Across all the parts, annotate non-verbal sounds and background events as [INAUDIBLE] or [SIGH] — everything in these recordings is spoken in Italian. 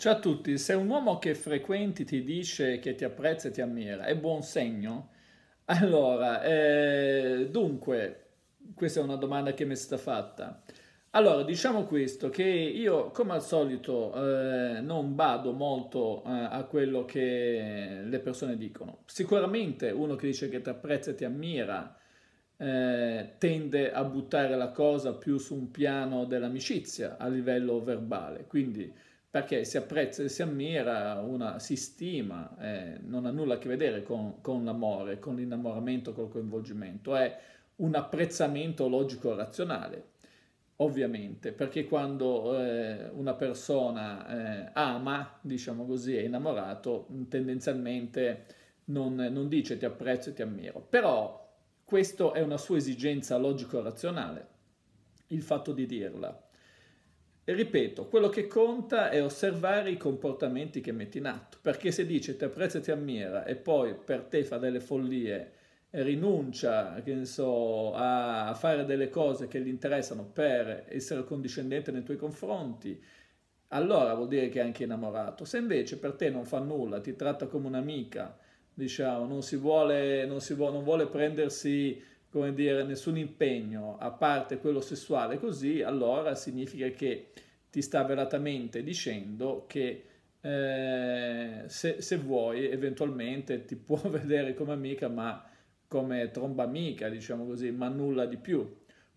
Ciao a tutti, se un uomo che frequenti ti dice che ti apprezza e ti ammira, è buon segno? Allora, eh, dunque, questa è una domanda che mi è stata fatta. Allora, diciamo questo, che io come al solito eh, non bado molto eh, a quello che le persone dicono. Sicuramente uno che dice che ti apprezza e ti ammira eh, tende a buttare la cosa più su un piano dell'amicizia a livello verbale, quindi perché si apprezza e si ammira, una, si stima, eh, non ha nulla a che vedere con, con l'amore, con l'innamoramento, col coinvolgimento, è un apprezzamento logico-razionale, ovviamente, perché quando eh, una persona eh, ama, diciamo così, è innamorato, mm, tendenzialmente non, non dice ti apprezzo e ti ammiro, però questa è una sua esigenza logico-razionale, il fatto di dirla. E ripeto, quello che conta è osservare i comportamenti che metti in atto, perché se dice ti apprezza e ti ammira e poi per te fa delle follie e rinuncia so, a fare delle cose che gli interessano per essere condiscendente nei tuoi confronti, allora vuol dire che è anche innamorato. Se invece per te non fa nulla, ti tratta come un'amica, diciamo, non, si vuole, non, si vuole, non vuole prendersi come dire, nessun impegno a parte quello sessuale così, allora significa che ti sta velatamente dicendo che eh, se, se, vuoi eventualmente ti [LAUGHS] può vedere come amica ma come tromba amica diciamo così ma nulla di più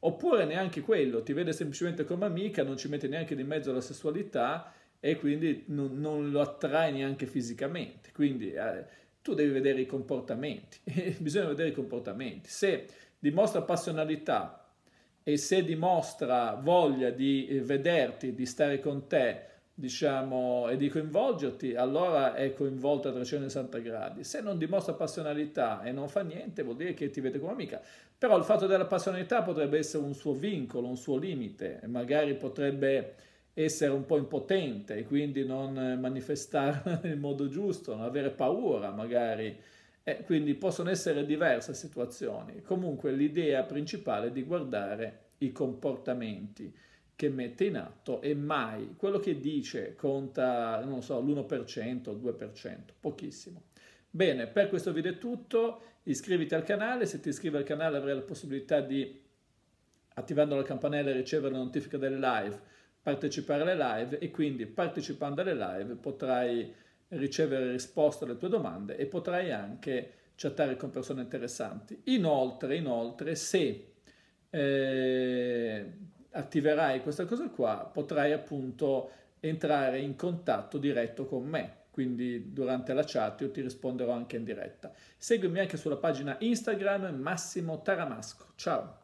oppure neanche quello ti vede semplicemente come amica non ci mette neanche di mezzo la sessualità e quindi non, non lo attrae neanche fisicamente quindi eh, tu devi vedere i comportamenti [LAUGHS] bisogna vedere i comportamenti se dimostra passionalità e se dimostra voglia di eh, vederti, di stare con te, diciamo, e di coinvolgerti, allora è coinvolta a 360 gradi. Se non dimostra passionalità e non fa niente, vuol dire che ti vede come amica. Però il fatto della passionalità potrebbe essere un suo vincolo, un suo limite, magari potrebbe essere un po' impotente e quindi non eh, manifestare [LAUGHS] nel modo giusto, non avere paura magari eh, quindi possono essere diverse situazioni. Comunque l'idea principale è di guardare i comportamenti che mette in atto e mai quello che dice conta, non so, l'1% o 2%, pochissimo. Bene, per questo video è tutto, iscriviti al canale, se ti iscrivi al canale avrai la possibilità di, attivando la campanella, ricevere la notifica delle live, partecipare alle live e quindi partecipando alle live potrai ricevere risposte alle tue domande e potrai anche chattare con persone interessanti. Inoltre, inoltre se eh, attiverai questa cosa qua, potrai appunto entrare in contatto diretto con me. Quindi durante la chat io ti risponderò anche in diretta. Seguimi anche sulla pagina Instagram Massimo Taramasco. Ciao!